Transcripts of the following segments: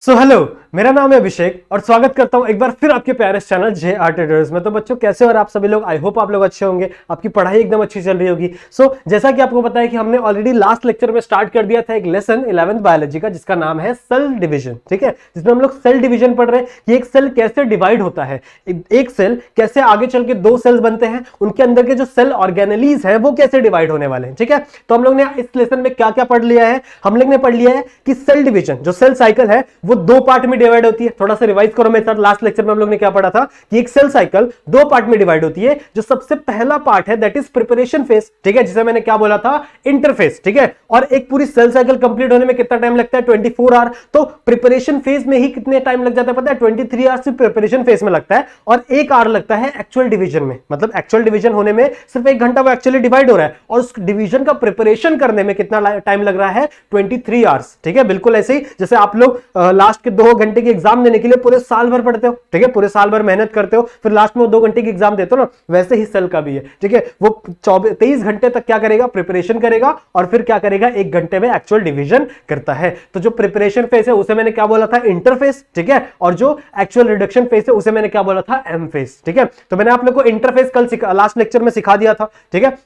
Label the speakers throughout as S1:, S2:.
S1: So hello, मेरा नाम है अभिषेक और स्वागत करता हूँ एक बार फिर आपके प्यारे चैनल जे आर ट्रेडर्स में तो बच्चों कैसे और आप सभी लोग आई होप आप लोग अच्छे होंगे आपकी पढ़ाई एकदम अच्छी चल रही होगी सो so, जैसा कि आपको पता है कि हमने ऑलरेडी लास्ट लेक्चर में स्टार्ट कर दिया था एक लेसन इलेवंथ बायोलॉजी का जिसका नाम है सेल डिविजन ठीक है जिसमें हम लोग सेल डिविजन पढ़ रहे हैं कि एक सेल कैसे डिवाइड होता है एक सेल कैसे आगे चल के दो सेल्स बनते हैं उनके अंदर के जो सेल ऑर्गेनलीज है वो कैसे डिवाइड होने वाले हैं ठीक है तो हम लोग ने इस लेसन में क्या क्या पढ़ लिया है हम लोग ने पढ़ लिया है कि सेल डिविजन जो सेल साइकिल है वो दो पार्ट में डिवाइड होती है थोड़ा सा रिवाइज करो मेरे साथ लास्ट लेक्चर में हम लोग ने क्या पढ़ा था कि एक सेल साइकिल दो पार्ट में डिवाइड होती है जो सबसे पहला पार्ट है दैट इज प्रिपरेशन फेज ठीक है जिसे मैंने क्या बोला था इंटरफेस ठीक है और एक पूरी सेल साइकिल कंप्लीट होने में कितना टाइम लगता है ट्वेंटी आवर तो प्रिपरेशन फेज में ही कितने टाइम लग जाता है पता है twenty three hours preparation phase में लगता है और एक आवर लगता है एक्चुअल डिविजन में मतलब एक्चुअल डिविजन होने में सिर्फ एक घंटा वो एक्चुअली डिवाइड हो रहा है और उस डिविजन का प्रिपरेशन करने में कितना टाइम लग रहा है ट्वेंटी आवर्स ठीक है बिल्कुल ऐसे ही जैसे आप लोग लास्ट के दो घंटे घंटे की एग्जाम देने के लिए पूरे साल भर पढ़ते हो ठीक है पूरे साल भर मेहनत करते हो फिर लास्ट में वो दो घंटे की एग्जाम देते हो ना वैसे ही सेल का भी है ठीक है वो चौबीस तेईस घंटे तक क्या करेगा प्रिपरेशन करेगा और फिर क्या करेगा एक घंटे में एक्चुअल डिविजन करता है तो जो प्रिपरेशन फेस है उसे मैंने क्या बोला था इंटरफेस ठीक है और जो एक्चुअल रिडक्शन फेस है उसे मैंने क्या बोला था एम फेस ठीक है तो मैंने आप लोग को इंटरफेस कल लास्ट लेक्चर में सिखा दिया था ठीक है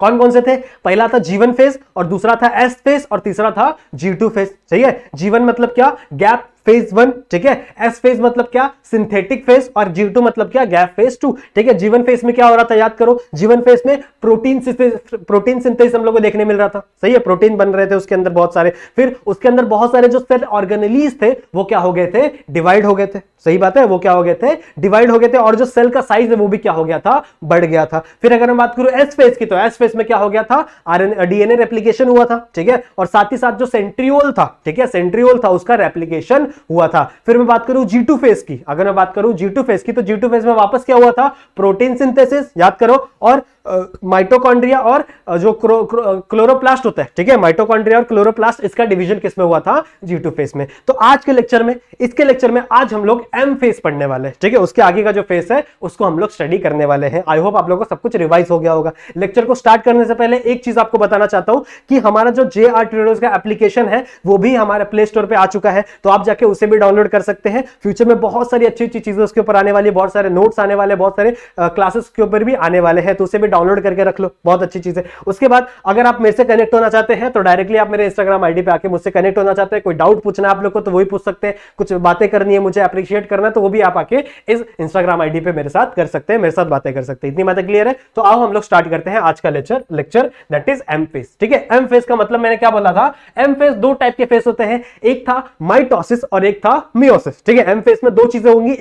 S1: कौन कौन से थे पहला था जीवन फेज और दूसरा था एस फेज और तीसरा था जी टू फेज सही है जीवन मतलब क्या गैप फेज वन ठीक है एस फेज मतलब क्या सिंथेटिक फेज और जी टू मतलब क्या गैप फेज टू ठीक है जीवन फेज में क्या हो रहा था याद करो जीवन फेज में प्रोटीन प्रोटीन सिंथेसिस हम लोग को देखने मिल रहा था सही है प्रोटीन बन रहे थे उसके अंदर बहुत सारे फिर उसके अंदर बहुत सारे जो सेल ऑर्गेनलीज थे वो क्या हो गए थे डिवाइड हो गए थे सही बात है वो क्या हो गए थे डिवाइड हो गए थे और जो सेल का साइज है वो भी क्या हो गया था बढ़ गया था फिर अगर हम बात करूं एस फेज की तो एस फेज में क्या हो गया था आरएनए डीएनए रेप्लीकेशन हुआ था ठीक है और साथ ही साथ जो सेंट्रियोल था ठीक है सेंट्रियोल था उसका रेप्लीकेशन हुआ था फिर मैं बात करूं जी फेस की अगर मैं बात करूं जी फेस की तो जी फेस में वापस क्या हुआ था प्रोटीन सिंथेसिस याद करो और माइटोकॉन्ड्रिया और जो क्लोरोप्लास्ट होता है ठीक है माइटोकॉन्ड्रिया और क्लोरोप्लास्ट इसका डिवीजन किसमें हुआ था जी टू फेस में तो आज के लेक्चर में इसके लेक्चर में आज हम लोग एम फेस पढ़ने वाले हैं ठीक है उसके आगे का जो फेस है उसको हम लोग स्टडी करने वाले हैं आई होप आप लोगों को सब कुछ रिवाइज हो गया होगा लेक्चर को स्टार्ट करने से पहले एक चीज आपको बताना चाहता हूं कि हमारा जो जे आर ट्रेडर्स का एप्लीकेशन है वो भी हमारे प्ले स्टोर पर आ चुका है तो आप जाके उसे भी डाउनलोड कर सकते हैं फ्यूचर में बहुत सारी अच्छी अच्छी चीजें उसके ऊपर आने वाली बहुत सारे नोट्स आने वाले बहुत सारे क्लासेस के ऊपर भी आने वाले हैं तो उसे भी डाउनलोड करके रख लो बहुत अच्छी चीज है उसके बाद अगर आप मेरे से कनेक्ट होना चाहते हैं तो डायरेक्टली आप मेरे इंस्टाग्राम आईडी पे आके मुझसे कनेक्ट होना चाहते हैं कोई डाउट पूछना आप लोग को तो वही पूछ सकते हैं कुछ बातें करनी है मुझे अप्रिशिएट करना है तो वो भी आप आके इस इंस्टाग्राम आईडी पे मेरे साथ कर सकते हैं मेरे साथ बातें कर सकते हैं इतनी बातें क्लियर है तो आओ हम लोग स्टार्ट करते हैं आज का lecture lecture that is M phase ठीक है एम फेस का मतलब मैंने क्या बोला था एम फेस दो टाइप के फेस होते हैं एक था माइटोसिस और एक था मियोसिस ठीक है एम फेस में दो चीजें होंगी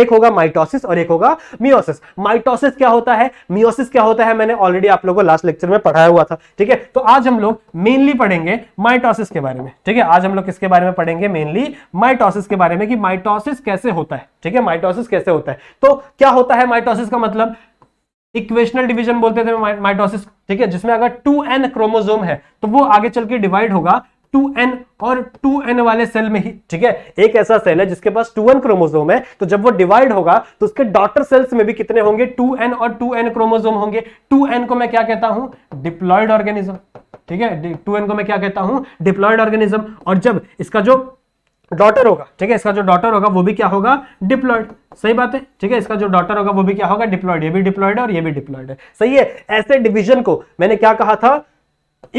S1: एक होगा माइटोसिस और एक होगा मियोसिस माइटोसिस क्या होता है मियोसिस प्रोसेस क्या होता है मैंने ऑलरेडी आप लोगों को लास्ट लेक्चर में पढ़ाया हुआ था ठीक है तो आज हम लोग मेनली पढ़ेंगे माइटोसिस के बारे में ठीक है आज हम लोग किसके बारे में पढ़ेंगे मेनली माइटोसिस के बारे में कि माइटोसिस कैसे होता है ठीक है माइटोसिस कैसे होता है तो क्या होता है माइटोसिस का मतलब इक्वेशनल डिवीजन बोलते थे माइटोसिस ठीक है जिसमें अगर टू एन क्रोमोजोम है तो वो आगे चल के डिवाइड होगा 2n और 2n वाले सेल में ही ठीक है एक ऐसा सेल है जिसके पास 2n क्रोमोसोम है तो जब वो डिवाइड होगा तो उसके डॉटर सेल्स में भी कितने होंगे 2n और 2n क्रोमोसोम होंगे 2n को मैं क्या कहता हूं डिप्लॉयड ऑर्गेनिज्म ठीक है 2n को मैं क्या कहता हूं डिप्लॉयड ऑर्गेनिज्म और जब इसका जो डॉटर होगा ठीक है इसका जो डॉटर होगा वो भी क्या होगा डिप्लॉयड सही बात है ठीक है इसका जो डॉटर होगा वो भी क्या होगा डिप्लॉयड ये भी डिप्लॉयड है और ये भी डिप्लॉयड है सही है ऐसे डिवीजन को मैंने क्या कहा था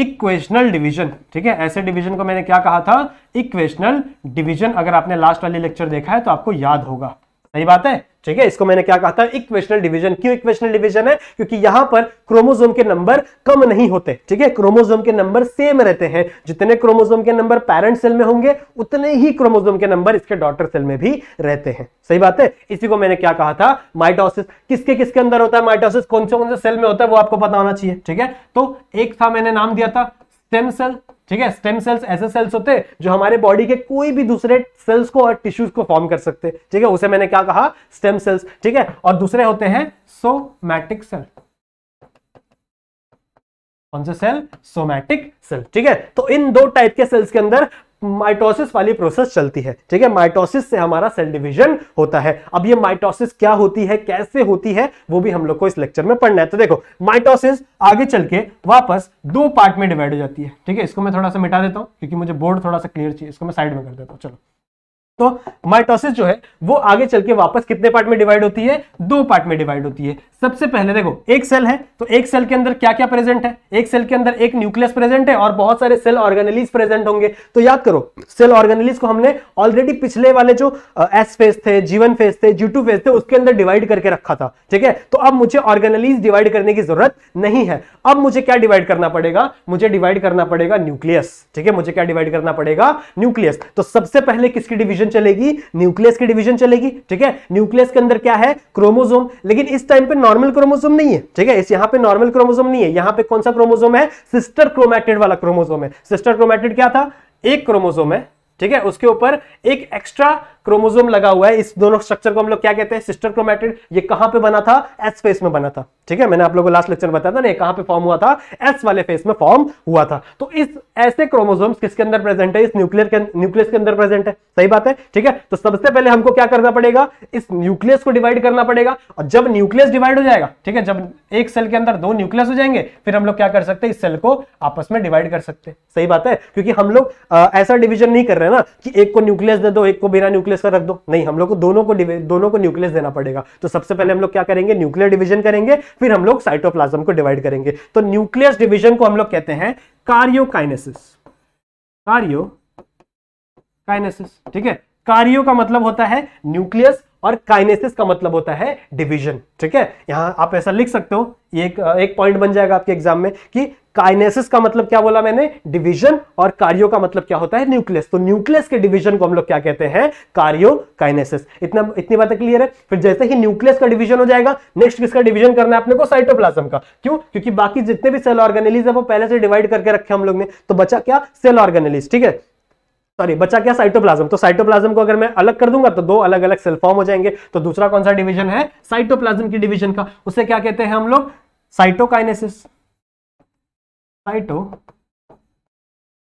S1: इक्वेशनल डिवीजन ठीक है ऐसे डिवीजन को मैंने क्या कहा था इक्वेशनल डिवीजन अगर आपने लास्ट वाले लेक्चर देखा है तो आपको याद होगा सही बात है ठीक है इसको मैंने क्या कहा था इक्वेशनल डिवीजन क्यों इक्वेशनल डिवीजन है क्योंकि यहां पर क्रोमोसोम के नंबर कम नहीं होते ठीक है क्रोमोसोम के नंबर सेम रहते हैं जितने क्रोमोसोम के नंबर पेरेंट सेल में होंगे उतने ही क्रोमोसोम के नंबर इसके डॉटर सेल में भी रहते हैं सही बात है इसी को मैंने क्या कहा था माइटोसिस किसके किसके अंदर होता है माइटोसिस कौन से कौन से सेल में होता है वो आपको पता होना चाहिए ठीक है तो एक था मैंने नाम दिया था स्टेम सेल ठीक है स्टेम सेल्स ऐसे सेल्स होते हैं जो हमारे बॉडी के कोई भी दूसरे सेल्स को और टिश्यूज को फॉर्म कर सकते हैं ठीक है उसे मैंने क्या कहा स्टेम सेल्स ठीक है और दूसरे होते हैं सोमैटिक सेल कौन से सेल सोमैटिक सेल ठीक है तो इन दो टाइप के सेल्स के अंदर माइटोसिस वाली प्रोसेस चलती है ठीक है माइटोसिस से हमारा सेल डिवीजन होता है अब ये माइटोसिस क्या होती है कैसे होती है वो भी हम लोग को इस लेक्चर में पढ़ना है तो देखो माइटोसिस आगे चल के वापस दो पार्ट में डिवाइड हो जाती है ठीक है इसको मैं थोड़ा सा मिटा देता हूं क्योंकि मुझे बोर्ड थोड़ा सा क्लियर चाहिए इसको मैं साइड में कर देता हूँ चलो तो माइटोसिस जो है वो आगे चल के वापस कितने पार्ट में डिवाइड होती है दो पार्ट में डिवाइड होती है सबसे पहले देखो एक सेल है तो एक सेल के अंदर क्या क्या प्रेजेंट है एक सेल के अंदर एक न्यूक्लियस प्रेजेंट है और बहुत सारे सेल ऑर्गेनलीज प्रेजेंट होंगे तो याद करो सेल ऑर्गेनलीज को हमने ऑलरेडी पिछले वाले जो एस फेज थे जीवन फेज थे जी फेज थे उसके अंदर डिवाइड करके रखा था ठीक है तो अब मुझे ऑर्गेनलीज डिवाइड करने की जरूरत नहीं है अब मुझे क्या डिवाइड करना पड़ेगा मुझे डिवाइड करना पड़ेगा न्यूक्लियस ठीक है मुझे क्या डिवाइड करना पड़ेगा न्यूक्लियस तो सबसे पहले किसकी डिविजन डिवीजन चलेगी न्यूक्लियस की डिवीजन चलेगी ठीक है न्यूक्लियस के अंदर क्या है क्रोमोजोम लेकिन इस टाइम पे नॉर्मल क्रोमोजोम नहीं है ठीक है इस यहाँ पे नॉर्मल क्रोमोजोम नहीं है यहाँ पे कौन सा क्रोमोजोम है सिस्टर क्रोमैटेड वाला क्रोमोजोम है सिस्टर क्रोमैटेड क्या था एक क्रोमोजोम है ठीक है उसके ऊपर एक एक्स्ट्रा क्रोमोजोम लगा हुआ है इस दोनों स्ट्रक्चर को हम लोग क्या कहते हैं सिस्टर क्रोमेटिड ये कहां पे बना था एस फेस में बना था ठीक है मैंने आप लोगों को लास्ट लेक्चर बताया था ना कहां पे फॉर्म हुआ था एस वाले फेस में फॉर्म हुआ था तो इस ऐसे क्रोमोजोम्स किसके अंदर प्रेजेंट है इस न्यूक्लियर के न्यूक्लियस के अंदर प्रेजेंट है सही बात है ठीक है तो सबसे पहले हमको क्या करना पड़ेगा इस न्यूक्लियस को डिवाइड करना पड़ेगा और जब न्यूक्लियस डिवाइड हो जाएगा ठीक है जब एक सेल के अंदर दो न्यूक्लियस हो जाएंगे फिर हम लोग क्या कर सकते हैं इस सेल को आपस में डिवाइड कर सकते हैं सही बात है क्योंकि हम लोग ऐसा डिविजन नहीं कर रहे ना कि एक को न्यूक्लियस दे दो एक को बिना न्यूक्लियस न्यूक्लियस का रख दो नहीं हम लोग को दोनों को दोनों को न्यूक्लियस देना पड़ेगा तो सबसे पहले हम लोग क्या करेंगे न्यूक्लियर डिवीजन करेंगे फिर हम लोग साइटोप्लाज्म को डिवाइड करेंगे तो न्यूक्लियस डिवीजन को हम लोग कहते हैं कार्योकाइनेसिस कार्यो काइनेसिस ठीक है कार्यो का मतलब होता है न्यूक्लियस और काइनेसिस का मतलब होता है डिवीजन ठीक है यहां आप ऐसा लिख सकते हो ये एक एक पॉइंट बन जाएगा आपके एग्जाम में कि काइनेसिस का मतलब क्या बोला मैंने डिवीजन और कार्यो का मतलब क्या होता है न्यूक्लियस तो न्यूक्लियस के डिवीजन को हम लोग क्या कहते हैं कार्यो काइनेसिस इतना इतनी बात क्लियर है फिर जैसे ही न्यूक्लियस का डिवीजन हो जाएगा नेक्स्ट किसका डिवीजन करना है अपने को साइटोप्लाज्म का क्यों क्योंकि बाकी जितने भी सेल ऑर्गेनेलिज है वो पहले से डिवाइड करके रखे हम लोग ने तो बचा क्या सेल ऑर्गेनेलिज ठीक है सॉरी बचा क्या साइटोप्लाज्म तो साइटोप्लाज्म को अगर मैं अलग कर दूंगा तो दो अलग अलग सेल फॉर्म हो जाएंगे तो दूसरा कौन सा डिवीजन है साइटोप्लाज्म की डिवीजन का उसे क्या कहते हैं हम लोग साइटोकाइनेसिस साइटो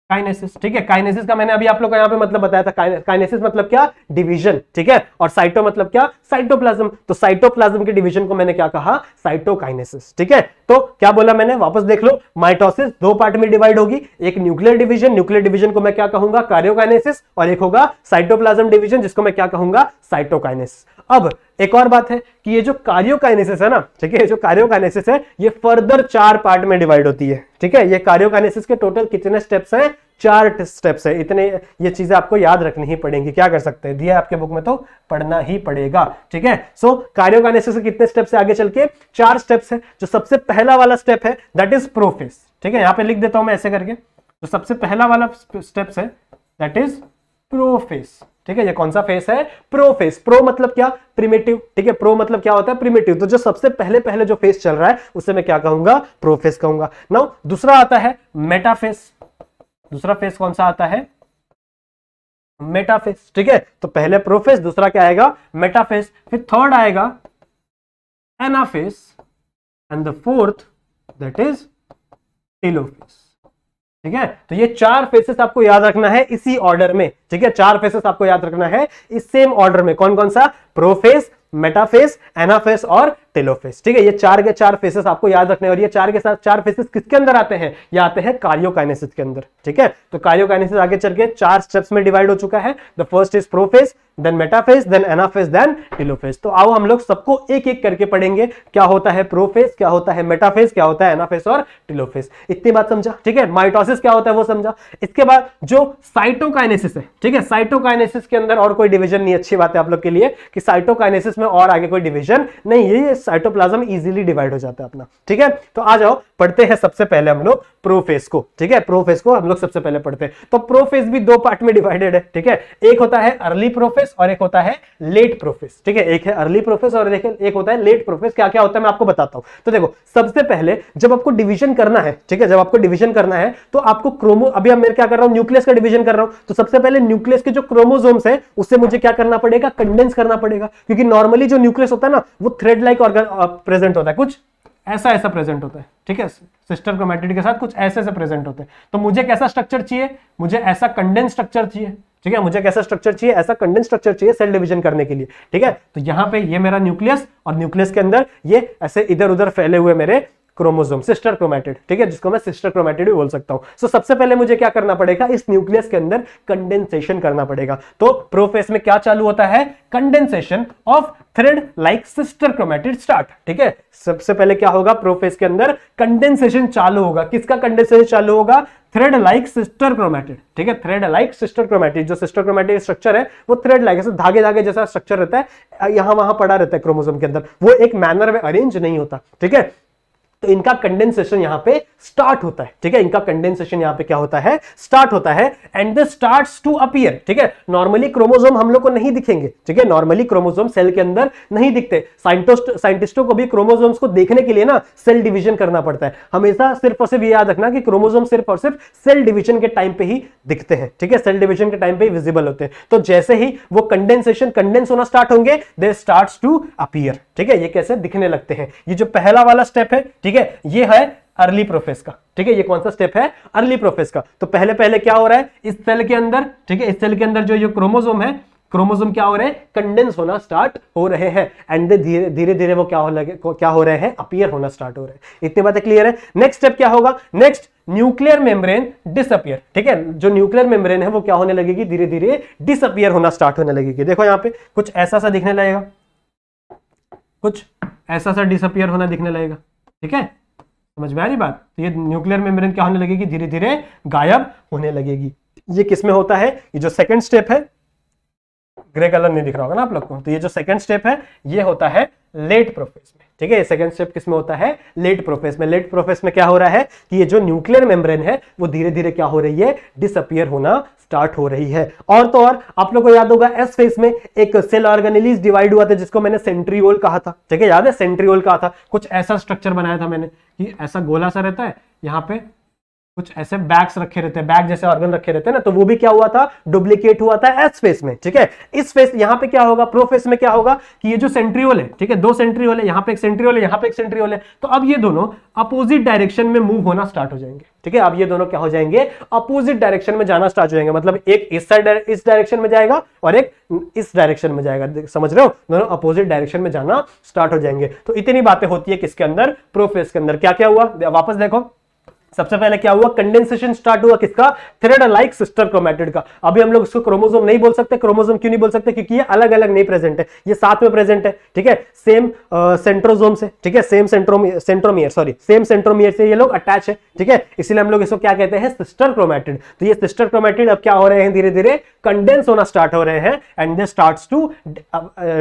S1: काइनेसिस ठीक है काइनेसिस का मैंने अभी आप लोग को यहाँ पे मतलब बताया था काइनेसिस मतलब क्या डिवीजन ठीक है और साइटो मतलब क्या साइटोप्लाज्म तो साइटोप्लाज्म के डिवीजन को मैंने क्या कहा साइटोकाइनेसिस ठीक है तो क्या बोला मैंने वापस देख लो माइटोसिस दो पार्ट में डिवाइड होगी एक न्यूक्लियर डिवीजन न्यूक्लियर डिवीजन को मैं क्या कहूंगा कार्योकाइनेसिस और एक होगा साइटोप्लाज्म डिवीजन जिसको मैं क्या कहूंगा साइटोकाइनेसिस अब एक और बात है कि ये जो कार्योकाइनेसिस है ना ठीक है ये जो कार्योकाइनेसिस है ये फर्दर चार पार्ट में डिवाइड होती है ठीक है ये का कार्योकाइनेसिस के टोटल कितने स्टेप्स हैं चार स्टेप्स है इतने ये चीजें आपको याद रखनी ही पड़ेंगी क्या कर सकते हैं दिया आपके बुक में तो पढ़ना ही पड़ेगा ठीक है सो का के कितने स्टेप्स है आगे चल के चार स्टेप्स है जो सबसे पहला वाला स्टेप है दैट इज प्रोफेस ठीक है यहां पर लिख देता हूं मैं ऐसे करके जो सबसे पहला वाला स्टेप्स है दैट इज प्रोफेस ठीक है ये कौन सा फेस है प्रो फेस प्रो मतलब क्या प्रिमेटिव ठीक है प्रो मतलब क्या होता है प्रिमेटिव तो जो सबसे पहले पहले जो फेस चल रहा है उसे मैं क्या कहूंगा प्रो फेस कहूंगा नाउ दूसरा आता है मेटा फेस दूसरा फेस कौन सा आता है मेटाफेस ठीक है तो पहले प्रोफेस दूसरा क्या आएगा मेटाफेस फिर थर्ड आएगा anaphase and the fourth that is telophase ठीक है तो ये चार फेसेस आपको याद रखना है इसी ऑर्डर में ठीक है चार फेसेस आपको याद रखना है इस सेम ऑर्डर में कौन कौन सा प्रोफेस मेटाफेस एनाफेस और टेलोफेस ठीक है ये चार के चार फेसेस आपको याद रखने और ये चार के साथ चार फेसेस किसके अंदर आते हैं ये आते हैं कार्योकाइनेसिस के अंदर ठीक है तो कार्योकाइनेसिस आगे चल के चार स्टेप्स में डिवाइड हो चुका है the first is prophase then metaphase then anaphase then telophase तो आओ हम लोग सबको एक एक करके पढ़ेंगे क्या होता है प्रोफेस क्या होता है मेटाफेस क्या होता है एनाफेस और टिलोफेस इतनी बात समझा ठीक है माइटोसिस क्या होता है वो समझा इसके बाद जो साइटोकाइनेसिस है ठीक है साइटोकाइनेसिस के अंदर और कोई डिवीजन नहीं अच्छी बात है आप लोग के लिए कि साइटोकाइनेसिस में और आगे कोई डिवीजन नहीं ये साइटोप्लाज्म इजीली डिवाइड हो जाता है अपना ठीक है तो आ जाओ पढ़ते हैं सबसे पहले हम लोग प्रोफेस को ठीक है प्रोफेस को हम लोग सबसे पहले पढ़ते हैं तो प्रोफेस भी दो पार्ट में डिवाइडेड है ठीक है एक होता है अर्ली प्रोफेस और एक होता है लेट प्रोफेस ठीक है एक है अर्ली प्रोफेस और एक होता है लेट प्रोफेस क्या क्या होता है मैं आपको बताता हूं तो देखो सबसे पहले जब आपको डिविजन करना है ठीक है जब आपको डिविजन करना है तो आपको क्रोमो अभी मैं क्या कर रहा हूँ न्यूक्लियस का डिविजन कर रहा हूं तो सबसे पहले न्यूक्लियस के जो क्रोमोजोम्स है उससे मुझे क्या करना पड़ेगा कंडेंस करना पड़ेगा क्योंकि नॉर्मली जो न्यूक्लियस होता है ना वो थ्रेड लाइक प्रेजेंट होता है कुछ ऐसा ऐसा प्रेजेंट होता है ठीक है सिस्टर क्रोमेटिड के साथ कुछ ऐसे ऐसे प्रेजेंट होते हैं तो मुझे कैसा स्ट्रक्चर चाहिए मुझे ऐसा कंडेंस स्ट्रक्चर चाहिए ठीक है मुझे कैसा स्ट्रक्चर चाहिए ऐसा कंडेंस स्ट्रक्चर चाहिए सेल डिवीजन करने के लिए ठीक है तो यहाँ पे ये मेरा न्यूक्लियस और न्यूक्लियस के अंदर ये ऐसे इधर उधर फैले हुए मेरे क्रोमोजोम सिस्टर क्रोमेटेड ठीक है जिसको मैं सिस्टर क्रोमेटेड भी बोल सकता हूं सो so, सबसे पहले मुझे क्या करना पड़ेगा इस न्यूक्लियस के अंदर कंडेंसेशन करना पड़ेगा तो प्रोफेस में क्या चालू होता है condensation of thread like sister chromatid start ठीक है सबसे पहले क्या होगा प्रोफेस के अंदर कंडेंसेशन चालू होगा किसका कंडेंसेशन चालू होगा थ्रेड लाइक सिस्टर क्रोमेटेड ठीक है थ्रेड लाइक सिस्टर क्रोमेटेड जो सिस्टर क्रोमेटेड स्ट्रक्चर है वो थ्रेड लाइक -like, धागे धागे जैसा स्ट्रक्चर रहता है यहां वहां पड़ा रहता है क्रोमोसोम के अंदर वो एक मैनर में अरेंज नहीं होता ठीक है तो इनका कंडेंसेशन यहां पे स्टार्ट होता है ठीक है इनका कंडेंसेशन यहां पे क्या होता है स्टार्ट होता है and they starts to appear ठीक है नॉर्मली क्रोमोसोम हम लोग को नहीं दिखेंगे ठीक है नॉर्मली क्रोमोसोम सेल के अंदर नहीं दिखते साइंटिस्ट साइंटिस्टों को भी क्रोमोसोम्स को देखने के लिए ना सेल डिविजन करना पड़ता है हमेशा सिर्फ और सिर्फ ये याद रखना कि क्रोमोसोम सिर्फ और सिर्फ सेल डिविजन के टाइम पे ही दिखते हैं ठीक है सेल डिविजन के टाइम पे ही विजिबल होते हैं तो जैसे ही वो कंडेंसेशन कंडेंस होना स्टार्ट होंगे दे स्टार्ट टू अपीयर ठीक है ये कैसे दिखने लगते हैं ये जो पहला वाला स्टेप है ठीक है ये है अर्ली प्रोफेस का ठीक है ये कौन सा स्टेप है अर्ली प्रोफेस का तो पहले पहले क्या हो रहा है इस सेल के अंदर ठीक है इस सेल के अंदर जो ये क्रोमोजोम है क्रोमोजोम क्या हो रहे हैं कंडेंस होना स्टार्ट हो रहे हैं एंड धीरे धीरे धीरे वो क्या हो लगे क्या हो रहे हैं अपियर होना स्टार्ट हो रहे हैं इतनी बातें क्लियर है नेक्स्ट स्टेप क्या होगा नेक्स्ट न्यूक्लियर मेम्ब्रेन डिसअपियर ठीक है जो न्यूक्लियर मेम्ब्रेन है वो क्या होने लगेगी धीरे धीरे डिसअपियर होना स्टार्ट होने लगेगी देखो यहाँ पे कुछ ऐसा सा दिखने लगेगा कुछ ऐसा सा डिसअपियर होना दिखने लगेगा ठीक है समझ में आ रही बात तो ये न्यूक्लियर मेम्ब्रेन क्या होने लगेगी धीरे धीरे गायब होने लगेगी ये किसमें होता है ये जो सेकंड स्टेप है ग्रे कलर नहीं दिख रहा होगा ना आप लोग को तो ये जो सेकंड स्टेप है ये होता है लेट प्रोफेस में ठीक है सेकेंड स्टेप किसमें होता है लेट प्रोफेस में लेट प्रोफेस में क्या हो रहा है कि ये जो न्यूक्लियर मेम्ब्रेन है वो धीरे धीरे क्या हो रही है डिसअपियर होना स्टार्ट हो रही है और तो और आप लोग को याद होगा एस फेस में एक सेल ऑर्गेनिलीज डिवाइड हुआ था जिसको मैंने सेंट्रियोल कहा था ठीक है याद है सेंट्रियोल कहा था कुछ ऐसा स्ट्रक्चर बनाया था मैंने कि ऐसा गोला सा रहता है यहाँ पे कुछ ऐसे बैग्स रखे रहते हैं बैग जैसे ऑर्गन रखे रहते हैं ना तो वो भी क्या हुआ था डुप्लीकेट हुआ था एस फेस में ठीक है इस फेस यहाँ पे क्या होगा प्रो फेस में क्या होगा कि ये जो सेंट्रियोल है ठीक है दो सेंट्रियोल है यहाँ पे एक सेंट्रियोल है यहाँ पे एक सेंट्रियोल है तो अब ये दोनों अपोजिट डायरेक्शन में मूव होना स्टार्ट हो जाएंगे ठीक है अब ये दोनों क्या हो जाएंगे अपोजिट डायरेक्शन में जाना स्टार्ट हो जाएंगे मतलब एक इस साइड इस डायरेक्शन में जाएगा और एक इस डायरेक्शन में जाएगा समझ रहे हो दोनों अपोजिट डायरेक्शन में जाना स्टार्ट हो जाएंगे तो इतनी बातें होती है किसके अंदर प्रोफेस के अंदर क्या क्या हुआ वापस देखो सबसे पहले क्या हुआ कंडेंसेशन स्टार्ट हुआ किसका थ्रेड लाइक सिस्टर क्रोमेटेड का अभी हम लोग इसको क्रोमोजोम नहीं बोल सकते क्रोमोजोम क्यों नहीं बोल सकते क्योंकि ये अलग अलग नहीं प्रेजेंट है ये साथ में प्रेजेंट है ठीक है सेम सेंट्रोजोम uh, से ठीक है same centromere centromere sorry same centromere से ये लोग अटैच है ठीक है इसलिए हम लोग इसको क्या कहते हैं सिस्टर क्रोमेटेड तो ये सिस्टर क्रोमेटेड अब क्या हो रहे हैं धीरे धीरे कंडेंस होना स्टार्ट हो रहे हैं and they start to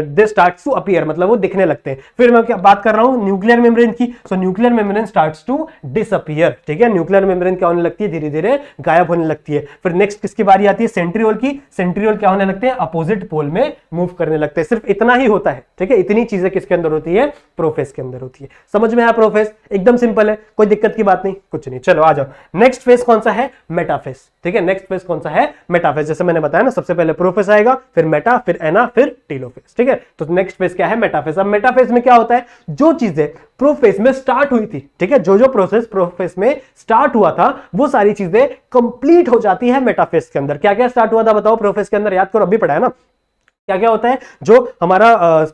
S1: they start to appear मतलब वो दिखने लगते हैं फिर मैं क्या बात कर रहा हूं न्यूक्लियर मेम्ब्रेन की so nuclear membrane start to disappear ठीक है है न्यूक्लियर मेम्ब्रेन क्या होने लगती है धीरे धीरे गायब होने लगती है फिर नेक्स्ट किसकी बारी आती है सेंट्रियोल की सेंट्रियोल क्या होने लगते हैं अपोजिट पोल में मूव करने लगते हैं सिर्फ इतना ही होता है ठीक है इतनी चीजें किसके अंदर होती है प्रोफेस के अंदर होती है समझ में आया प्रोफेस एकदम सिंपल है कोई दिक्कत की बात नहीं कुछ नहीं चलो आ जाओ नेक्स्ट फेस कौन सा है मेटाफेस ठीक है नेक्स्ट फेज कौन सा है मेटाफेज जैसे मैंने बताया ना सबसे पहले प्रोफेस आएगा फिर मेटा फिर एना फिर टीलोफेज ठीक है तो नेक्स्ट फेज क्या है मेटाफेज अब मेटाफेज में क्या होता है जो चीजें प्रोफेस में स्टार्ट हुई थी ठीक है जो जो प्रोसेस प्रोफेस में स्टार्ट हुआ था वो सारी चीजें कंप्लीट हो जाती है मेटाफेस के अंदर क्या क्या स्टार्ट हुआ था बताओ प्रोफेस के अंदर याद करो अभी पढ़ा है ना क्या क्या होता है जो हमारा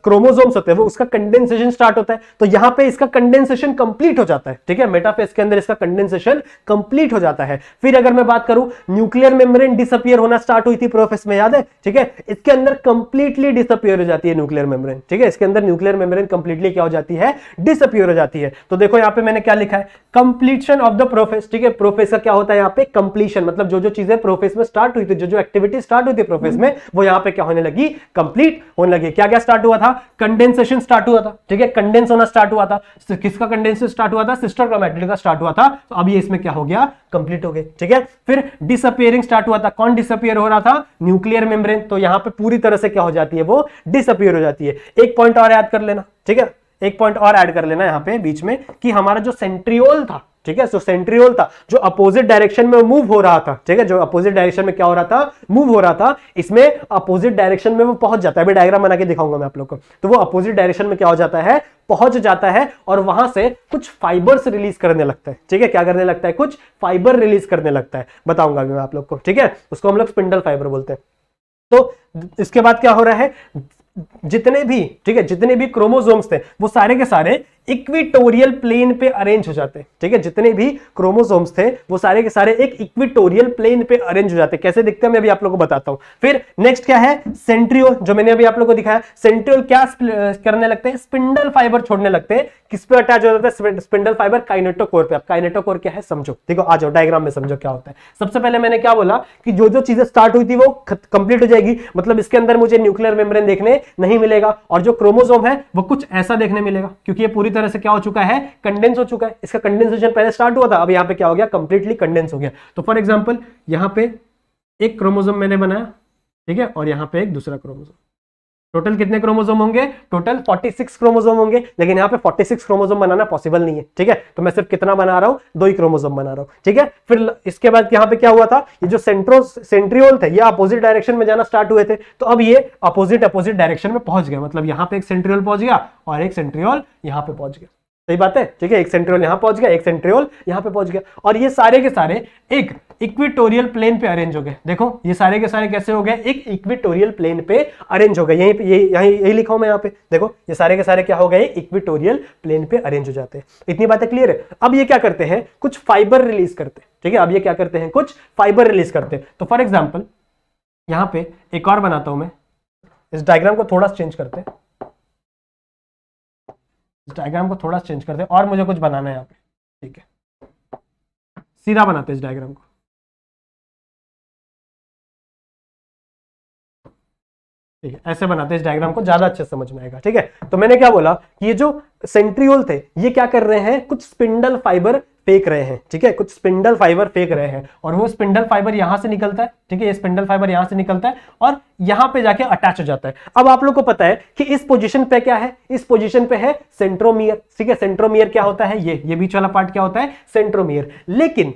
S1: क्रोमोसोम्स होते हैं वो उसका कंडेंसेशन स्टार्ट होता है तो यहाँ पे इसका कंडेंसेशन कंप्लीट हो जाता है ठीक है मेटाफेस के अंदर इसका कंडेंसेशन कंप्लीट हो जाता है फिर अगर मैं बात करूं न्यूक्लियर मेम्ब्रेन डिसअपियर होना स्टार्ट हुई थी प्रोफेस में याद है ठीक है इसके अंदर कंप्लीटली डिसअपियर हो जाती है न्यूक्लियर मेम्ब्रेन ठीक है इसके अंदर न्यूक्लियर मेम्ब्रेन कंप्लीटली क्या हो जाती है डिसअपियर हो जाती है तो देखो यहाँ पे मैंने क्या लिखा है कंप्लीशन ऑफ द प्रोफेस ठीक है प्रोफेस का क्या होता है यहाँ पे कंप्लीशन मतलब जो जो चीजें प्रोफेस में स्टार्ट हुई थी जो जो एक्टिविटी स्टार्ट हुई थी प्रोफेस में वो यहाँ पे क्या होने लगी कंप्लीट होने लगे क्या क्या स्टार्ट हुआ था कंडेंसेशन स्टार्ट हुआ था ठीक है कंडेंस होना स्टार्ट हुआ था किसका कंडेंस स्टार्ट हुआ था सिस्टर क्रोमेटिड का स्टार्ट हुआ था तो अब ये इसमें क्या हो गया कंप्लीट हो गए ठीक है फिर डिसअपियरिंग स्टार्ट हुआ था कौन डिसअपियर हो रहा था न्यूक्लियर मेम्ब्रेन तो यहां पर पूरी तरह से क्या हो जाती है वो डिसअपियर हो जाती है एक पॉइंट और याद कर लेना ठीक है एक पॉइंट और ऐड कर लेना यहां पे बीच में कि हमारा जो सेंट्रियोल था ठीक है सो सेंट्रियोल था जो अपोजिट डायरेक्शन में मूव हो रहा था ठीक है जो अपोजिट डायरेक्शन में क्या हो रहा था मूव हो रहा था इसमें अपोजिट डायरेक्शन में वो पहुंच जाता है अभी डायग्राम बना के दिखाऊंगा मैं आप लोग को तो वो अपोजिट डायरेक्शन में क्या हो जाता है पहुंच जाता है और वहां से कुछ फाइबर्स रिलीज करने लगता है ठीक है क्या करने लगता है कुछ फाइबर रिलीज करने लगता है बताऊंगा मैं आप लोग को ठीक है उसको हम लोग स्पिंडल फाइबर बोलते हैं तो इसके बाद क्या हो रहा है जितने भी ठीक है जितने भी क्रोमोजोम्स थे वो सारे के सारे इक्विटोरियल प्लेन पे अरेंज हो जाते हैं ठीक है जितने भी क्रोमोसोम्स थे वो सारे के सारे एक इक्विटोरियल प्लेन पे अरेंज हो जाते हैं कैसे दिखते हैं मैं अभी आप लोगों को बताता हूं फिर नेक्स्ट क्या है सेंट्रियो जो मैंने अभी आप लोगों को दिखाया सेंट्रियोल क्या करने लगते हैं स्पिंडल फाइबर छोड़ने लगते हैं किस पे अटैच हो जाता है स्पिंडल फाइबर काइनेटोकोर पे आप काइनेटोकोर क्या है समझो देखो आ जाओ डायग्राम में समझो क्या होता है सबसे पहले मैंने क्या बोला कि जो जो चीजें स्टार्ट हुई थी वो कंप्लीट हो जाएगी मतलब इसके अंदर मुझे न्यूक्लियर मेम्ब्रेन देखने नहीं मिलेगा और जो क्रोमोसोम है वो कुछ ऐसा देखने मिलेगा क्योंकि ये पूरी तरह से क्या हो चुका है कंडेंस हो चुका है इसका कंडेंसेशन पहले स्टार्ट हुआ था अब यहां पे क्या हो गया कंप्लीटली कंडेंस हो गया तो फॉर एग्जांपल यहां पे एक क्रोमोजोम मैंने बनाया ठीक है और यहां पे एक दूसरा क्रोमोजोम टोटल कितने क्रोमोजोम होंगे टोटल 46 क्रोमोजोम होंगे लेकिन यहाँ पे 46 क्रोमोजोम बनाना पॉसिबल नहीं है ठीक है तो मैं सिर्फ कितना बना रहा हूँ दो ही क्रोमोजोम बना रहा हूँ ठीक है फिर इसके बाद यहाँ पे क्या हुआ था ये जो सेंट्रो सेंट्रियोल थे ये अपोजिट डायरेक्शन में जाना स्टार्ट हुए थे तो अब ये अपोजिट अपोजिट डायरेक्शन में पहुंच गया मतलब यहाँ पे एक सेंट्रियोल पहुंच गया और एक सेंट्रियोल यहाँ पे पहुंच गया सही बात है ठीक है एक सेंट्रियोल यहाँ पहुंच गया एक सेंट्रियोल यहाँ पे पहुंच गया और ये सारे के सारे एक इक्विटोरियल प्लेन पे अरेंज हो गए देखो ये सारे के सारे कैसे हो गए एक इक्विटोरियल प्लेन पे अरेंज हो गए यहीं पे यही यही लिखा हूं मैं यहां पे देखो ये सारे के सारे क्या हो गए इक्विटोरियल प्लेन पे अरेंज हो जाते हैं इतनी बातें क्लियर है अब ये क्या करते हैं कुछ फाइबर रिलीज करते हैं ठीक है अब ये क्या करते हैं कुछ फाइबर रिलीज करते हैं तो फॉर एग्जाम्पल यहां पर एक और बनाता हूं मैं इस डायग्राम को थोड़ा चेंज करते हैं डायग्राम को थोड़ा चेंज करते हैं और मुझे कुछ बनाना है यहाँ पे ठीक है सीधा बनाते हैं इस डायग्राम को ठीक है ऐसे बनाते हैं इस डायग्राम को ज्यादा अच्छे समझ में आएगा ठीक है तो मैंने क्या बोला कि ये जो सेंट्रियोल थे ये क्या कर रहे हैं कुछ स्पिंडल फाइबर फेंक रहे हैं ठीक है कुछ स्पिंडल फाइबर फेंक रहे हैं और वो स्पिंडल फाइबर यहां से निकलता है ठीक है ये स्पिंडल फाइबर यहां से निकलता है और यहां पे जाके अटैच हो जाता है अब आप लोग को पता है कि इस पोजीशन पे क्या है इस पोजीशन पे है सेंट्रोमियर ठीक है सेंट्रोमियर क्या होता है ये ये बीच वाला पार्ट क्या होता है सेंट्रोमियर लेकिन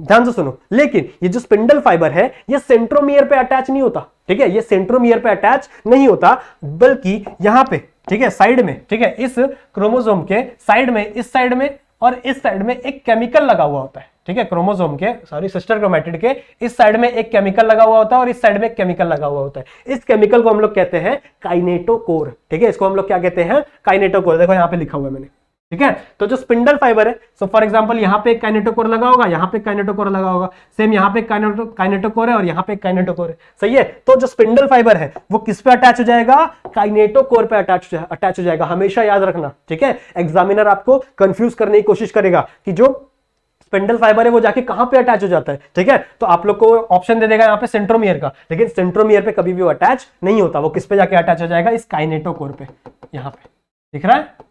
S1: ध्यान से सुनो लेकिन ये जो स्पिंडल फाइबर है ये सेंट्रोमियर पे अटैच नहीं होता ठीक है ये ईयर पे अटैच नहीं होता बल्कि यहां पे ठीक है साइड में ठीक है इस क्रोमोजोम के साइड में इस साइड में और इस साइड में एक केमिकल लगा हुआ होता है ठीक है क्रोमोसोम के सॉरी सिस्टर क्रोमेटिड के इस साइड में एक केमिकल लगा हुआ होता है और इस साइड में केमिकल लगा हुआ होता है इस केमिकल को हम लोग कहते हैं काइनेटोकोर ठीक है इसको हम लोग क्या कहते हैं काइनेटोकोर देखो यहाँ पे लिखा हुआ है मैंने ठीक है तो जो स्पिंडल फाइबर है सो फॉर एग्जांपल यहाँ पे एक काइनेटोकोर लगा होगा यहाँ पे काइनेटोकोर लगा होगा सेम यहाँ पे काइनेटोकोर है और यहाँ पे काइनेटोकोर है सही है तो जो स्पिंडल फाइबर है वो किस पे अटैच हो जाएगा काइनेटोकोर पे अटैच अटैच हो जाएगा हमेशा याद रखना ठीक है एग्जामिनर आपको कंफ्यूज करने की कोशिश करेगा कि जो स्पिंडल फाइबर है वो जाके कहां पे अटैच हो जाता है ठीक है तो आप लोग को ऑप्शन दे देगा यहाँ पे सेंट्रोमियर का लेकिन सेंट्रोमियर पे कभी भी वो अटैच नहीं होता वो किस पे जाके अटैच हो जाएगा इस काइनेटोकोर पे यहाँ पे दिख रहा है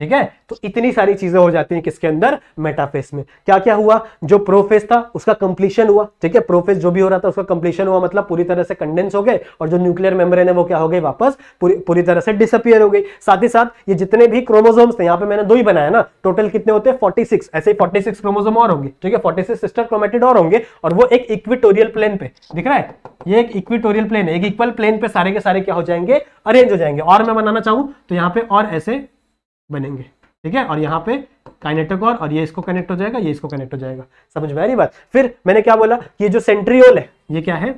S1: ठीक है तो इतनी सारी चीजें हो जाती हैं किसके अंदर मेटाफेस में क्या क्या हुआ जो प्रोफेस था उसका कंप्लीशन हुआ ठीक है प्रोफेस जो भी हो रहा था उसका कंप्लीशन हुआ मतलब पूरी तरह से कंडेंस हो गए और जो न्यूक्लियर मेम्ब्रेन है वो क्या हो गई वापस पूरी पूरी तरह से डिसअपियर हो गई साथ ही साथ ये जितने भी क्रोमोजोम्स थे यहाँ पे मैंने दो ही बनाया ना टोटल कितने होते हैं फोर्टी ऐसे ही फोर्टी क्रोमोजोम और होंगे ठीक है फोर्टी सिस्टर क्रोमेटेड और होंगे और वो एक इक्विटोरियल प्लेन पे दिख रहा है ये एक इक्विटोरियल प्लेन है एक इक्वल प्लेन पे सारे के सारे क्या हो जाएंगे अरेंज हो जाएंगे और मैं बनाना चाहूँ तो यहाँ पे और ऐसे बनेंगे ठीक है और यहाँ पे काइनेटोगोर और ये इसको कनेक्ट हो जाएगा ये इसको कनेक्ट हो जाएगा समझ में आ बात फिर मैंने क्या बोला ये जो सेंट्रियोल है ये क्या है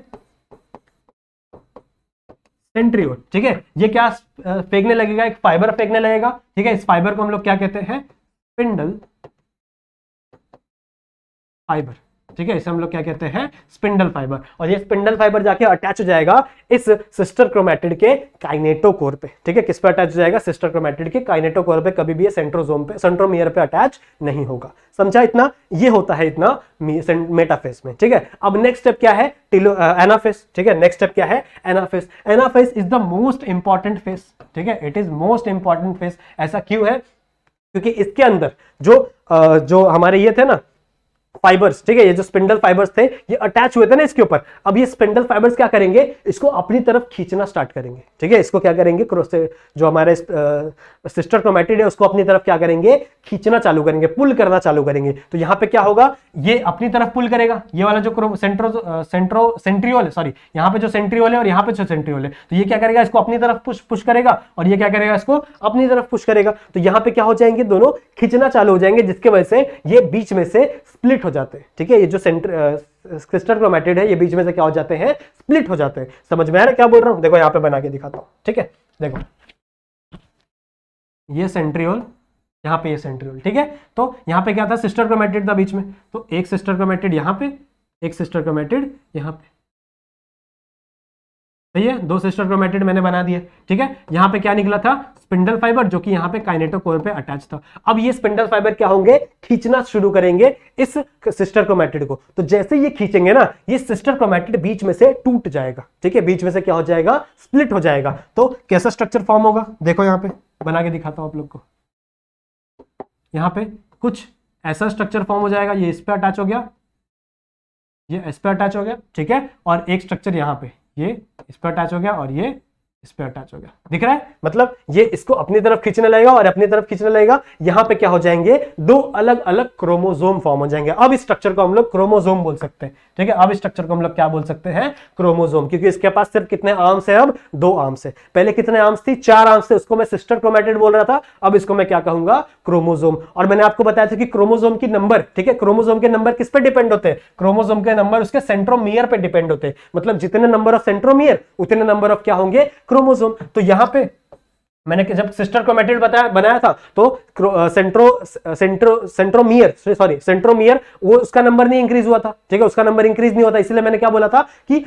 S1: सेंट्रियोल ठीक है ये क्या फेंकने लगेगा एक फाइबर फेंकने लगेगा ठीक है इस फाइबर को हम लोग क्या कहते हैं स्पिंडल फाइबर ठीक है इसे हम लोग क्या कहते हैं स्पिंडल फाइबर और ये स्पिंडल फाइबर जाके अटैच हो जाएगा इस सिस्टर क्रोमेटिड के काइनेटोकोर पे ठीक है किस पे अटैच हो जाएगा सिस्टर क्रोमेटिड के काइनेटोकोर पे कभी भी ये सेंट्रोजोम पे सेंट्रोमियर पे अटैच नहीं होगा समझा इतना ये होता है इतना मेटाफेस में ठीक है अब नेक्स्ट स्टेप क्या है टिलो एनाफेस uh, ठीक है नेक्स्ट स्टेप क्या है anaphase anaphase is the most important phase ठीक है it is most important phase ऐसा क्यों है क्योंकि इसके अंदर जो uh, जो हमारे ये थे ना फाइबर्स ठीक है ये जो स्पिंडल फाइबर्स थे ये अटैच हुए थे ना इसके ऊपर अब ये स्पिंडल फाइबर्स क्या करेंगे इसको अपनी तरफ खींचना स्टार्ट करेंगे ठीक है इसको क्या करेंगे जो हमारे सिस्टर क्रोमेटिड है उसको अपनी तरफ क्या करेंगे खींचना चालू करेंगे पुल करना चालू करेंगे तो यहाँ पे क्या होगा ये अपनी तरफ पुल करेगा ये वाला जो सेंट्रो सेंट्रो सेंट्रियोल है सॉरी यहाँ पे जो सेंट्रियोल है और यहाँ पे जो सेंट्रियोल है तो ये क्या करेगा इसको अपनी तरफ पुश पुश करेगा और ये क्या करेगा इसको अपनी तरफ पुश करेगा तो यहाँ पे क्या हो जाएंगे दोनों खींचना चालू हो जाएंगे जिसके वजह से ये बीच में से स्प्लिट हो जाते हैं ठीक है ये जो सेंटर क्रिस्टल क्रोमेटेड है ये बीच में से क्या हो जाते हैं स्प्लिट हो जाते हैं समझ में आ रहा है क्या बोल रहा हूँ देखो यहाँ पे बना के दिखाता हूँ ठीक है देखो ये सेंट्रियोल यहाँ पे ये सेंट्रियोल ठीक है तो यहाँ पे क्या था सिस्टर क्रोमेटेड था बीच में तो एक सिस्टर क्रोमेटेड यहाँ पे एक सिस्टर क्रोमेटेड यहाँ पे सही है दो सिस्टर क्रोमेटेड मैंने बना दिया ठीक है यहाँ पे क्या निकला था स्पिंडल फाइबर जो कि यहाँ पे कोर पे अटैच था अब ये स्पिंडल फाइबर क्या होंगे खींचना शुरू करेंगे इस सिस्टर क्रोमेटेड को तो जैसे ये खींचेंगे ना ये सिस्टर क्रोमेटेड बीच में से टूट जाएगा ठीक है बीच में से क्या हो जाएगा स्प्लिट हो जाएगा तो कैसा स्ट्रक्चर फॉर्म होगा देखो यहाँ पे बना के दिखाता हूं आप लोग को यहाँ पे कुछ ऐसा स्ट्रक्चर फॉर्म हो जाएगा ये इस पर अटैच हो गया ये इस पर अटैच हो गया ठीक है और एक स्ट्रक्चर यहाँ पे ये इस पर अटैच हो गया और ये इस पर अटैच हो गया दिख रहा है मतलब ये इसको अपनी तरफ खींचने लगेगा और अपनी तरफ खींचने लगेगा यहां पे क्या हो जाएंगे दो अलग अलग क्रोमोजोम फॉर्म हो जाएंगे अब इस स्ट्रक्चर को हम लोग क्रोमोजोम बोल सकते हैं ठीक है अब इस स्ट्रक्चर को हम लोग क्या बोल सकते हैं क्रोमोजोम क्योंकि इसके पास सिर्फ कितने आर्म्स है अब दो आर्म्स है पहले कितने आर्म्स थी चार आर्म्स थे उसको मैं सिस्टर क्रोमेटेड बोल रहा था अब इसको मैं क्या कहूंगा क्रोमोजोम और मैंने आपको बताया था कि क्रोमोजोम की नंबर ठीक है क्रोमोजोम के नंबर किस पर डिपेंड होते हैं क्रोमोजोम के नंबर उसके सेंट्रोमियर पे डिपेंड होते हैं मतलब जितने नंबर ऑफ सेंट्रोमियर उतने नंबर ऑफ क्या होंगे क्रोमोजोम तो यहां पे मैंने जब सिस्टर क्रोमेटिड बताया बनाया था तो centro centro centromere sorry centromere वो उसका नंबर नहीं इंक्रीज हुआ था ठीक है उसका नंबर इंक्रीज नहीं होता इसलिए मैंने क्या बोला था कि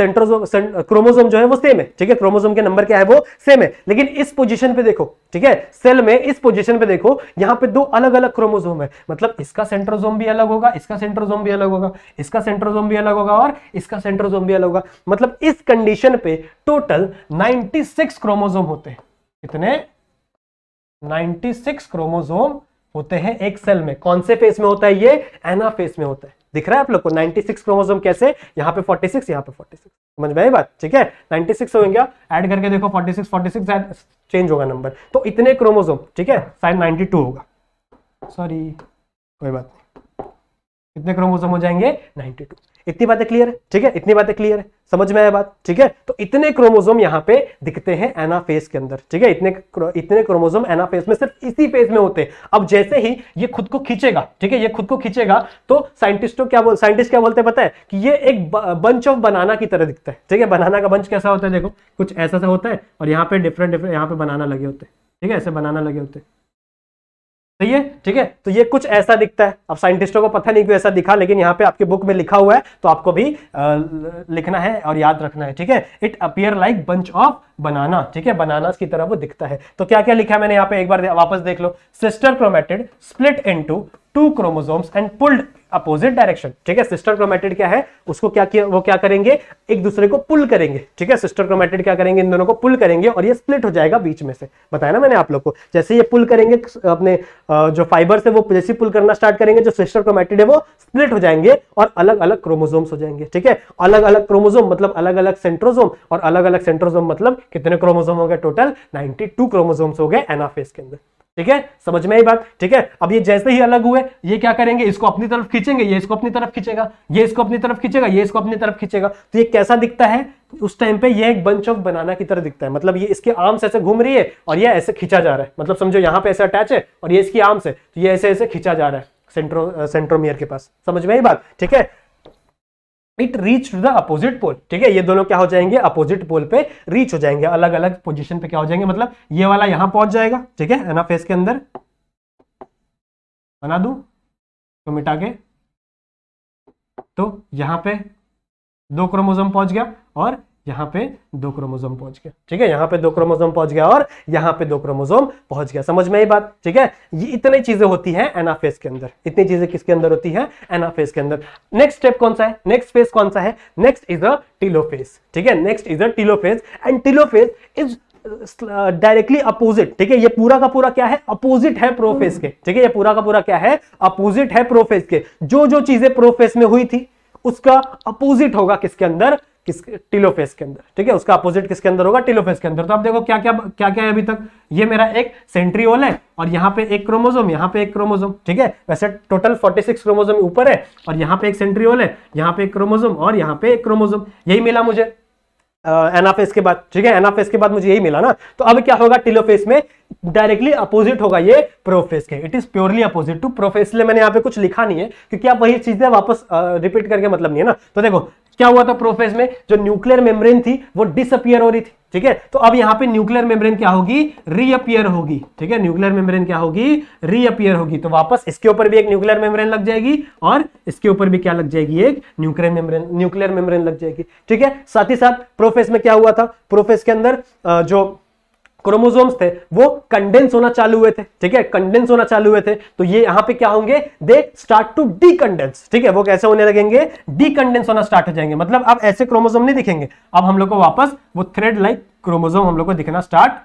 S1: सेंट्रोजोम क्रोमोजोम जो है वो सेम है ठीक है क्रोमोजोम के नंबर क्या है वो सेम है लेकिन इस पोजिशन पे देखो ठीक है सेल में इस पोजिशन पे देखो यहां पे दो अलग अलग क्रोमोजोम है मतलब इसका सेंट्रोजोम भी अलग होगा इसका सेंट्रोजोम भी अलग होगा इसका सेंट्रोजोम भी अलग होगा और इसका सेंट्रोजोम भी अलग होगा मतलब इस कंडीशन पे टोटल सिक्स क्रोमोजोम होते हैं कितने 96 क्रोमोसोम होते हैं एक सेल में कौन से फेस में होता है ये एना फेस में होता है दिख रहा है आप लोग को 96 क्रोमोसोम कैसे यहाँ पे 46 यहाँ पे 46 समझ में आई बात ठीक है 96 हो गया ऐड करके देखो 46 46 चेंज होगा नंबर तो इतने क्रोमोसोम ठीक है शायद 92 होगा सॉरी कोई बात नहीं कितने क्रोमोजोम हो जाएंगे 92 इतनी बातें क्लियर है ठीक है इतनी बातें क्लियर है समझ में आया बात ठीक है तो इतने क्रोमोजोम यहाँ पे दिखते हैं एनाफेस के अंदर ठीक है इतने इतने क्रोमोजोम एनाफेस में सिर्फ इसी फेज में होते हैं अब जैसे ही ये खुद को खींचेगा ठीक है ये खुद को खींचेगा तो साइंटिस्टों क्या बोल साइंटिस्ट क्या बोलते हैं पता है कि ये एक बंच ऑफ बनाना की तरह दिखता है ठीक है बनाना का बंच कैसा होता है देखो कुछ ऐसा सा होता है और यहाँ पे डिफरेंट डिफरेंट यहाँ पे बनाना लगे होते हैं ठीक है ऐसे बनाना लगे होते हैं सही है ठीक है तो ये कुछ ऐसा दिखता है अब साइंटिस्टों को पता नहीं क्यों ऐसा दिखा लेकिन यहाँ पे आपके बुक में लिखा हुआ है तो आपको भी आ, लिखना है और याद रखना है ठीक है it appear like bunch of banana ठीक है बनाना की तरह वो दिखता है तो क्या क्या लिखा है मैंने यहाँ पे एक बार वापस देख लो sister chromatid split in two chromosomes and pulled opposite direction ठीक है सिस्टर क्रोमेटेड क्या है उसको क्या किया वो क्या करेंगे एक दूसरे को पुल करेंगे ठीक है सिस्टर क्रोमेटेड क्या करेंगे इन दोनों को पुल करेंगे और ये स्प्लिट हो जाएगा बीच में से बताया ना मैंने आप लोग को जैसे ये पुल करेंगे अपने जो फाइबर से वो जैसे पुल करना स्टार्ट करेंगे जो सिस्टर क्रोमेटेड है वो स्प्लिट हो जाएंगे और अलग अलग क्रोमोजोम्स हो जाएंगे ठीक है अलग अलग क्रोमोजोम मतलब अलग अलग सेंट्रोजोम और अलग अलग सेंट्रोजोम मतलब कितने क्रोमोजोम हो गए टोटल 92 क्रोमोजोम्स हो गए एनाफेस के अंदर ठीक है समझ में आई बात ठीक है अब ये जैसे ही अलग हुए ये क्या करेंगे इसको अपनी तरफ खींचेंगे ये इसको अपनी तरफ खींचेगा ये इसको अपनी तरफ खींचेगा ये इसको अपनी तरफ खींचेगा तो ये कैसा दिखता है उस टाइम पे ये एक बंच ऑफ बनाना की तरह दिखता है मतलब ये इसके आर्म्स ऐसे घूम रही है और ये ऐसे खींचा जा रहा है मतलब समझो यहाँ पे ऐसे अटैच है और ये इसकी आर्म्स है तो ये ऐसे ऐसे खींचा जा रहा है सेंट्रो सेंट्रोमियर के पास समझ में आई बात ठीक है it reach to the opposite pole ठीक है ये दोनों क्या हो जाएंगे अपोजिट पोल पे रीच हो जाएंगे अलग अलग पोजिशन पे क्या हो जाएंगे मतलब ये वाला यहां पहुंच जाएगा ठीक है ना फेस के अंदर बना दू तो मिटा के तो यहां पे दो क्रोमोजोम पहुंच गया और यहाँ पे दो क्रोमोजोम पहुंच गया ठीक है यहाँ पे दो क्रोमोजोम पहुंच गया और यहाँ पे दो क्रोमोजोम पहुंच गया समझ में ये बात ठीक है ये इतनी चीजें होती है एनाफेस के अंदर इतनी चीजें किसके अंदर होती है एनाफेस के अंदर नेक्स्ट स्टेप कौन सा है नेक्स्ट फेज कौन सा है नेक्स्ट इज अ टीलोफेज ठीक है next is uh telophase and telophase is directly opposite ठीक है ये पूरा का पूरा क्या है अपोजिट है प्रोफेस के ठीक है ये पूरा का पूरा क्या है अपोजिट है प्रोफेस के जो जो चीजें प्रोफेस में हुई थी उसका अपोजिट होगा किसके अंदर किस टिलोफेस के अंदर ठीक है उसका अपोजिट किसके अंदर होगा टिलोफेस के अंदर तो आप देखो क्या क्या क्या क्या है अभी तक ये मेरा एक सेंट्रियोल है और यहाँ पे एक क्रोमोजोम यहाँ पे एक क्रोमोजोम ठीक है वैसे टोटल 46 क्रोमोजोम ऊपर है और यहाँ पे एक सेंट्रियोल है यहाँ पे एक क्रोमोजोम और यहाँ पे एक क्रोमोजोम यही मिला मुझे एनाफेस के बाद ठीक है एनाफेस के बाद मुझे यही मिला ना तो अब क्या होगा टिलोफेस में डायरेक्टली अपोजिट होगा ये प्रोफेस के it is purely opposite to prophase मैंने यहाँ पे कुछ लिखा नहीं है क्योंकि आप वही चीजें वापस रिपीट करके मतलब नहीं है ना तो देखो क्या हुआ था प्रोफेज में जो न्यूक्लियर मेम्ब्रेन थी वो डिसअपियर हो रही थी ठीक है तो अब यहां पे न्यूक्लियर मेम्ब्रेन क्या होगी रीअपियर होगी ठीक है न्यूक्लियर मेम्ब्रेन क्या होगी रीअपियर होगी तो वापस इसके ऊपर भी एक न्यूक्लियर मेम्ब्रेन लग जाएगी और इसके ऊपर भी क्या लग जाएगी एक न्यूक्लियर मेम्ब्रेन न्यूक्लियर मेम्ब्रेन लग जाएगी ठीक है साथ ही साथ प्रोफेस में क्या हुआ था प्रोफेस के अंदर जो क्रोमोजोम्स थे वो कंडेंस होना चालू हुए थे ठीक है कंडेंस होना चालू हुए थे तो ये यहां पे क्या होंगे दे स्टार्ट टू डीकंडेंस ठीक है वो कैसे होने लगेंगे डीकंडेंस होना स्टार्ट हो जाएंगे मतलब अब ऐसे क्रोमोजोम नहीं दिखेंगे अब हम लोग को वापस वो थ्रेड लाइक क्रोमोजोम हम लोग को दिखना स्टार्ट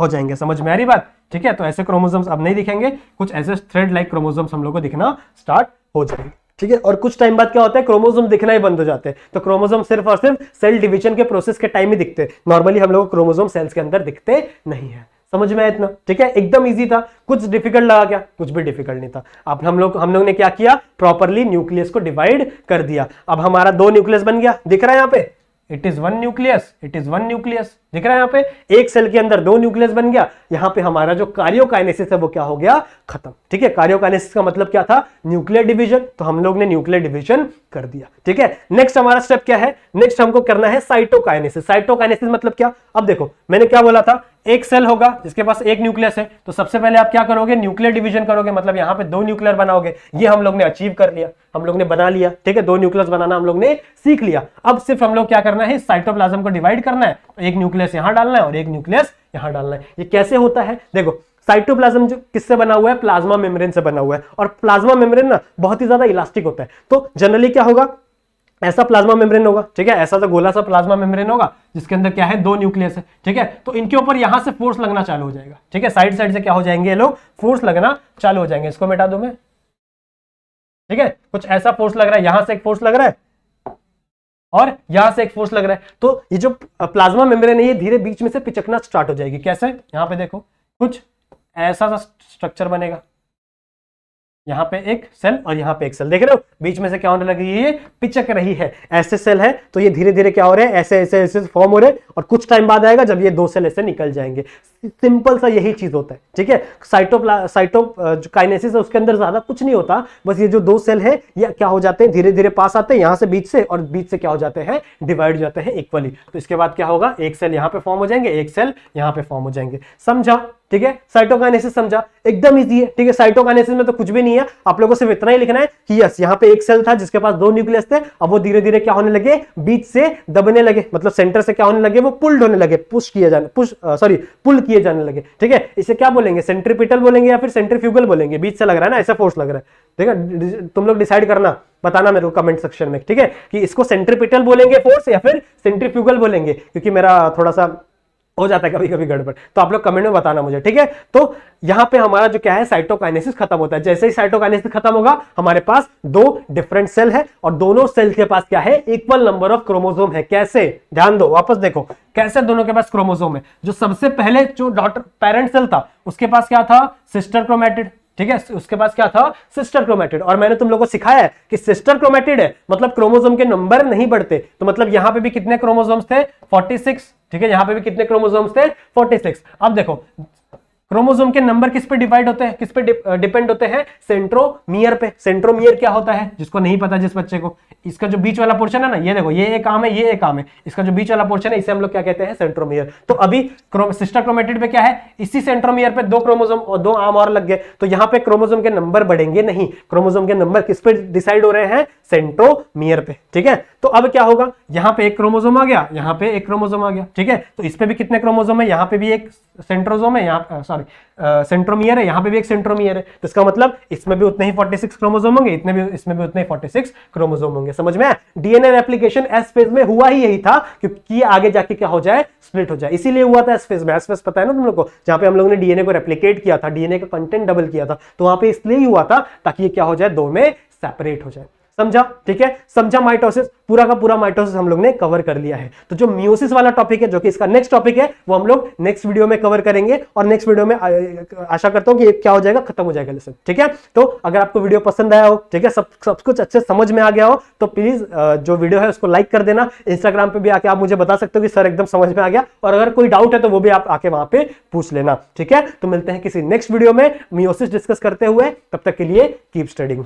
S1: हो जाएंगे समझ में आ रही बात ठीक है तो ऐसे क्रोमोजोम्स अब नहीं दिखेंगे कुछ ऐसे थ्रेड लाइक क्रोमोजोम्स हम लोग को दिखना स्टार्ट हो जाएंगे ठीक है और कुछ टाइम बाद क्या होता है क्रोमोजोम दिखना ही बंद हो जाते हैं तो क्रोमोजोम सिर्फ और सिर्फ सेल डिवीजन के प्रोसेस के टाइम ही दिखते हैं नॉर्मली हम लोग क्रोमोजोम सेल्स के अंदर दिखते नहीं है समझ में आया इतना ठीक है एकदम इजी था कुछ डिफिकल्ट लगा क्या कुछ भी डिफिकल्ट नहीं था अब हम लोग हम लोग ने क्या किया प्रॉपरली न्यूक्लियस को डिवाइड कर दिया अब हमारा दो न्यूक्लियस बन गया दिख रहा है यहाँ पे it is one nucleus it is one nucleus दिख रहा है यहां पे एक सेल के अंदर दो न्यूक्लियस बन गया यहां पे हमारा जो कार्योकाइनेसिस है वो क्या हो गया खत्म ठीक है कार्योकाइनेसिस का मतलब क्या था न्यूक्लियर डिवीजन तो हम लोग ने न्यूक्लियर डिवीजन कर दिया ठीक है नेक्स्ट हमारा स्टेप क्या है नेक्स्ट हमको करना है साइटोकाइनेसिस साइटोकाइनेसिस मतलब क्या अब देखो मैंने क्या बोला था एक सेल होगा जिसके पास एक न्यूक्लियस है तो सबसे पहले आप क्या करोगे न्यूक्लियर डिवीजन करोगे मतलब यहां पे दो न्यूक्लियर बनाओगे ये हम लोग ने अचीव कर लिया हम लोग ने बना लिया ठीक है दो न्यूक्लियस बनाना हम लोग ने सीख लिया अब सिर्फ हम लोग क्या करना है साइटोप्लाज्म को डिवाइड करना है एक न्यूक्लियर न्यूक्लियस यहां डालना है और एक न्यूक्लियस यहां डालना है ये कैसे होता है देखो साइटोप्लाज्म जो किससे बना हुआ है प्लाज्मा मेम्ब्रेन से बना हुआ है और प्लाज्मा मेम्ब्रेन ना बहुत ही ज्यादा इलास्टिक होता है तो जनरली क्या होगा ऐसा प्लाज्मा मेम्ब्रेन होगा ठीक है ऐसा तो गोला सा प्लाज्मा मेम्ब्रेन होगा जिसके अंदर क्या है दो न्यूक्लियस है ठीक है तो इनके ऊपर यहां से फोर्स लगना चालू हो जाएगा ठीक है साइड साइड से क्या हो जाएंगे लोग फोर्स लगना चालू हो जाएंगे इसको मिटा दो मैं ठीक है कुछ ऐसा फोर्स लग रहा है यहां से एक फोर्स लग रहा है और यहां से एक फोर्स लग रहा है तो ये जो प्लाज्मा मेम्ब्रेन है ये धीरे बीच में से पिचकना स्टार्ट हो जाएगी कैसे यहां पे देखो कुछ ऐसा सा स्ट्रक्चर बनेगा यहाँ पे एक सेल और यहाँ पे एक सेल देख रहे हो बीच में से क्या होने लगी ये पिचक रही है ऐसे सेल है तो ये धीरे धीरे क्या हो रहे हैं ऐसे ऐसे ऐसे फॉर्म हो रहे हैं और कुछ टाइम बाद आएगा जब ये दो सेल ऐसे निकल जाएंगे सिंपल सा यही चीज होता है ठीक है साइटोप्ला साइटो जो काइनेसिस है उसके अंदर ज्यादा कुछ नहीं होता बस ये जो दो सेल है ये क्या हो जाते हैं धीरे धीरे पास आते हैं यहां से बीच से और बीच से क्या हो जाते हैं डिवाइड हो जाते हैं इक्वली तो इसके बाद क्या होगा एक सेल यहां पे फॉर्म हो जाएंगे एक सेल यहां पे फॉर्म हो जाएंगे समझा ठीक है साइटोकाइनेसिस समझा एकदम इजी है ठीक है साइटोकाइनेसिस में तो कुछ भी नहीं है आप लोगों को सिर्फ इतना ही लिखना है कि यस यहाँ पे एक सेल था जिसके पास दो न्यूक्लियस थे अब वो धीरे धीरे क्या होने लगे बीच से दबने लगे मतलब सेंटर से क्या होने लगे वो पुल्ड होने लगे पुश किया जाने पुश सॉरी पुल किए जाने लगे ठीक है इसे क्या बोलेंगे सेंट्रीपिटल बोलेंगे या फिर सेंट्रीफ्यूगल बोलेंगे बीच से लग रहा है ना ऐसा फोर्स लग रहा है ठीक है तुम लोग डिसाइड करना बताना मेरे को कमेंट सेक्शन में ठीक है कि इसको सेंट्रीपिटल बोलेंगे फोर्स या फिर सेंट्रीफ्यूगल बोलेंगे क्योंकि मेरा थोड़ा सा हो जाता है कभी कभी गड़बड़ तो आप लोग कमेंट में बताना मुझे ठीक है तो यहां पे हमारा जो क्या है साइटोकाइनेसिस खत्म होता है जैसे ही साइटोकाइनेसिस खत्म होगा हमारे पास दो डिफरेंट सेल है और दोनों सेल के पास क्या है इक्वल नंबर ऑफ क्रोमोजोम है कैसे ध्यान दो वापस देखो कैसे दोनों के पास क्रोमोजोम है जो सबसे पहले जो डॉटर पेरेंट सेल था उसके पास क्या था सिस्टर क्रोमेटिड ठीक है उसके पास क्या था सिस्टर क्रोमेटेड और मैंने तुम लोगों को सिखाया है कि सिस्टर क्रोमेटेड है मतलब क्रोमोजोम के नंबर नहीं बढ़ते तो मतलब यहां पे भी कितने क्रोमोजोम्स थे 46 ठीक है यहां पे भी कितने क्रोमोजोम्स थे 46 अब देखो क्रोमोजोम के नंबर किस पे डिवाइड होते हैं किस पे डिपेंड होते हैं सेंट्रोमियर पे सेंट्रोमियर क्या होता है जिसको नहीं पता जिस बच्चे को इसका जो बीच वाला पोर्शन है ना ये देखो ये एक आम है ये एक आम है इसका जो बीच वाला पोर्शन है इसे हम लोग क्या कहते हैं सेंट्रोमियर तो अभी सिस्टर क्रोमेटेड पे क्या है इसी सेंट्रोमियर पे दो क्रोमोजोम और दो आम और लग गए तो यहाँ पे क्रोमोजोम के नंबर बढ़ेंगे नहीं क्रोमोजोम के नंबर किस पे डिसाइड हो रहे हैं सेंट्रोमियर पे ठीक है तो अब क्या होगा यहाँ पे एक क्रोमोजोम आ गया यहाँ पे एक क्रोमोजोम आ गया ठीक है तो इस पे भी कितने क्रोमोजोम है यहाँ पे भी एक सेंट्रोजोम है यहाँ सॉरी सेंट्रोमियर है यहाँ पे भी एक सेंट्रोमियर है तो इसका मतलब इसमें भी उतने ही सिक्स क्रोमोजोम होंगे इतने भी इसमें भी उतने ही 46 क्रोमोजोम होंगे होंगे समझ में डीएनए रेप्लीकेशन एस फेज में हुआ ही यही था क्योंकि आगे जाके क्या हो जाए स्प्लिट हो जाए इसीलिए हुआ था एस फेज में एस फेज पता है ना तुम लोग को जहां पे हम लोगों ने डीएनए को रेप्लीकेट किया था डीएनए का कंटेंट डबल किया था तो वहां पे इसलिए ही हुआ था ताकि ये क्या हो जाए दो में सेपरेट हो जाए समझा ठीक है समझा माइटोसिस पूरा का पूरा माइटोसिस हम लोग ने कवर कर लिया है तो जो मियोसिस वाला टॉपिक है जो कि इसका नेक्स्ट टॉपिक है वो हम लोग नेक्स्ट वीडियो में कवर करेंगे और नेक्स्ट वीडियो में आशा करता हूं कि क्या हो जाएगा खत्म हो जाएगा लेसन ठीक है तो अगर आपको वीडियो पसंद आया हो ठीक है सब सब कुछ अच्छे समझ में आ गया हो तो प्लीज जो वीडियो है उसको लाइक कर देना इंस्टाग्राम पर भी आके आप मुझे बता सकते हो कि सर एकदम समझ में आ गया और अगर कोई डाउट है तो वो भी आप आके वहां पर पूछ लेना ठीक है तो मिलते हैं किसी नेक्स्ट वीडियो में मियोसिस डिस्कस करते हुए तब तक के लिए कीप स्टडिंग